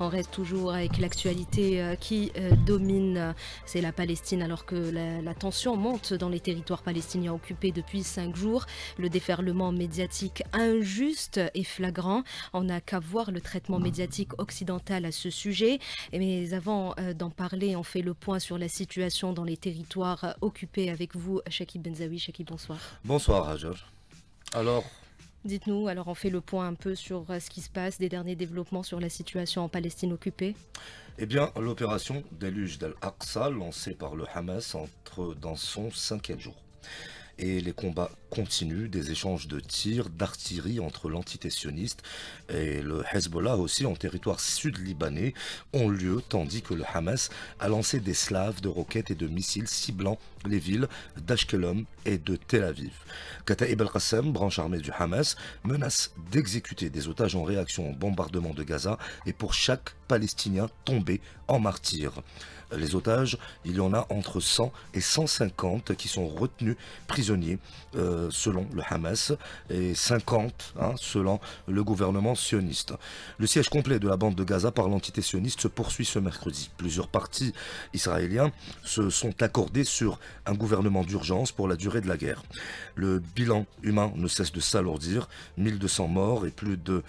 On reste toujours avec l'actualité euh, qui euh, domine, euh, c'est la Palestine, alors que la, tension monte dans les territoires palestiniens occupés depuis cinq jours. Le déferlement médiatique injuste et flagrant. On n'a qu'à voir le traitement médiatique occidental à ce sujet. Mais avant d'en parler, on fait le point sur la situation dans les territoires occupés avec vous, Shaky Benzaoui. Shaki bonsoir. Bonsoir, Rajor. Alors, dites-nous. Alors on fait le point un peu sur euh, ce qui se passe, des derniers développements sur la situation en Palestine occupée. Eh bien, l'opération Déluge d'Al-Aqsa lancée par le Hamas entre dans son cinquième jour et les combats continuent, des échanges de tirs, d'artillerie entre l'entité sioniste et le Hezbollah aussi en territoire sud-libanais ont lieu tandis que le Hamas a lancé des slaves de roquettes et de missiles ciblant les villes d'Ashkelon et de Tel Aviv. Kataib al-Qassam, branche armée du Hamas, menace d'exécuter des otages en réaction au bombardement de Gaza et pour chaque Palestinien tombé en martyr. Les otages, il y en a entre 100 et 150 qui sont retenus prisonniers euh, selon le Hamas et 50 hein, selon le gouvernement sioniste. Le siège complet de la bande de Gaza par l'entité sioniste se poursuit ce mercredi. Plusieurs partis israéliens se sont accordés sur un gouvernement d'urgence pour la durée de la guerre. Le bilan humain ne cesse de s'alourdir, 1200 morts et plus de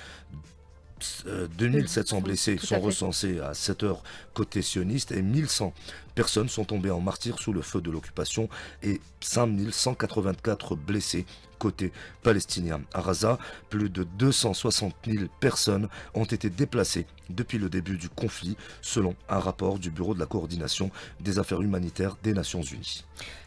2700 euh, blessés sont recensés à 7 heures côté sioniste et 1100 personnes sont tombées en martyr sous le feu de l'occupation et 5184 blessés côté palestinien. À Gaza, plus de 260 000 personnes ont été déplacées depuis le début du conflit, selon un rapport du Bureau de la coordination des affaires humanitaires des Nations Unies.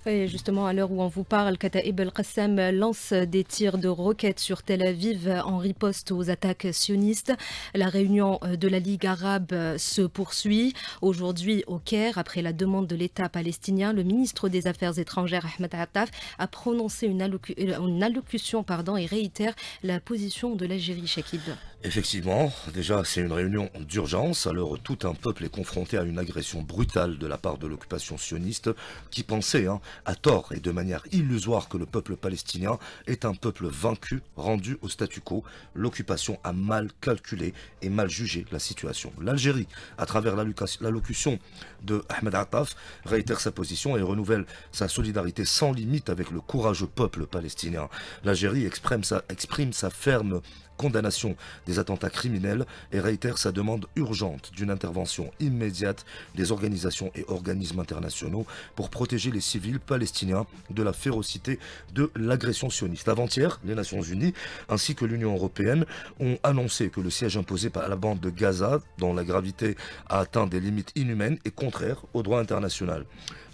Et justement, à l'heure où on vous parle, Kataib al-Qassam lance des tirs de roquettes sur Tel Aviv en riposte aux attaques sionistes. La réunion de la Ligue arabe se poursuit. Aujourd'hui, au Caire, après la demande de l'État palestinien, le ministre des Affaires étrangères, Ahmed Attaf, a prononcé une, allocu... L'allocution, pardon, et réitère la position de l'Algérie, Chakib. Effectivement, déjà c'est une réunion d'urgence, alors tout un peuple est confronté à une agression brutale de la part de l'occupation sioniste qui pensait, hein, à tort et de manière illusoire, que le peuple palestinien est un peuple vaincu, rendu au statu quo. L'occupation a mal calculé et mal jugé la situation. L'Algérie, à travers l'allocution de Ahmed Attaf, réitère sa position et renouvelle sa solidarité sans limite avec le courageux peuple palestinien. L'Algérie exprime sa ferme condamnation des attentats criminels et réitère sa demande urgente d'une intervention immédiate des organisations et organismes internationaux pour protéger les civils palestiniens de la férocité de l'agression sioniste. Avant-hier, les Nations Unies ainsi que l'Union Européenne ont annoncé que le siège imposé par la bande de Gaza, dont la gravité a atteint des limites inhumaines, est contraire au droit international.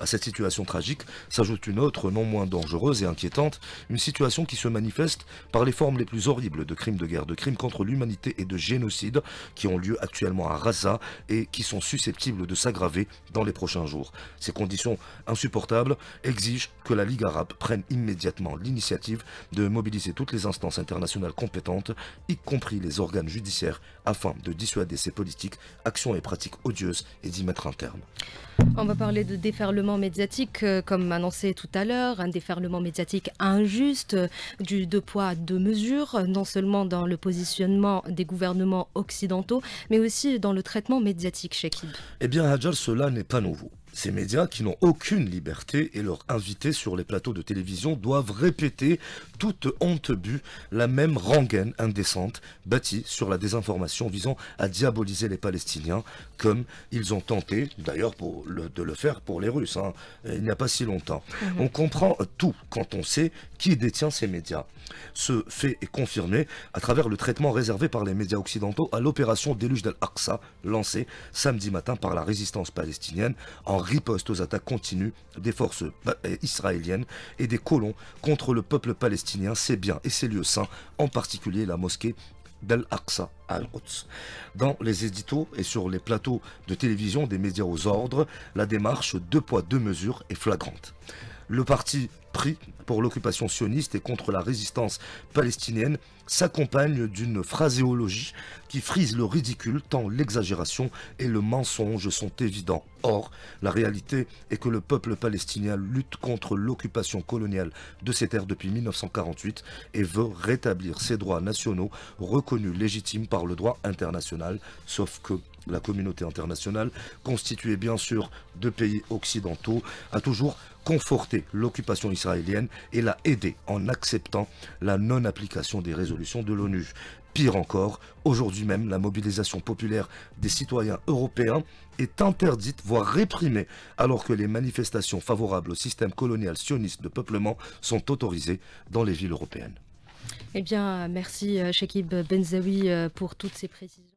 À cette situation tragique s'ajoute une autre, non moins dangereuse et inquiétante, une situation qui se manifeste par les formes les plus horribles de crimes de guerre de crimes contre l'humanité et de génocides qui ont lieu actuellement à Raza et qui sont susceptibles de s'aggraver dans les prochains jours. Ces conditions insupportables exigent que la Ligue arabe prenne immédiatement l'initiative de mobiliser toutes les instances internationales compétentes, y compris les organes judiciaires, afin de dissuader ces politiques, actions et pratiques odieuses et d'y mettre un terme. On va parler de déferlement médiatique, euh, comme annoncé tout à l'heure, un déferlement médiatique injuste, du deux poids, deux mesures, non seulement dans le positionnement des gouvernements occidentaux, mais aussi dans le traitement médiatique, qui Eh bien, Hajar, cela n'est pas nouveau. Ces médias qui n'ont aucune liberté et leurs invités sur les plateaux de télévision doivent répéter toute honte but la même rengaine indécente bâtie sur la désinformation visant à diaboliser les Palestiniens comme ils ont tenté d'ailleurs de le faire pour les Russes hein, il n'y a pas si longtemps. Mhm. On comprend tout quand on sait qui détient ces médias. Ce fait est confirmé à travers le traitement réservé par les médias occidentaux à l'opération Déluge d'Al-Aqsa lancée samedi matin par la résistance palestinienne en riposte aux attaques continues des forces bah, eh, israéliennes et des colons contre le peuple palestinien, ses biens et ses lieux saints, en particulier la mosquée d'Al-Aqsa al-Quds. Dans les éditos et sur les plateaux de télévision des médias aux ordres, la démarche deux poids deux mesures est flagrante. Le parti pris pour l'occupation sioniste et contre la résistance palestinienne s'accompagne d'une phraséologie qui frise le ridicule tant l'exagération et le mensonge sont évidents. Or, la réalité est que le peuple palestinien lutte contre l'occupation coloniale de ses terres depuis 1948 et veut rétablir ses droits nationaux reconnus légitimes par le droit international, sauf que la communauté internationale, constituée bien sûr de pays occidentaux, a toujours conforté l'occupation israélienne et l'a aidée en acceptant la non-application des résolutions de l'ONU. Pire encore, aujourd'hui même, la mobilisation populaire des citoyens européens est interdite, voire réprimée, alors que les manifestations favorables au système colonial sioniste de peuplement sont autorisées dans les villes européennes. Eh bien, merci euh, Shakib Benzaoui euh, pour toutes ces précisions.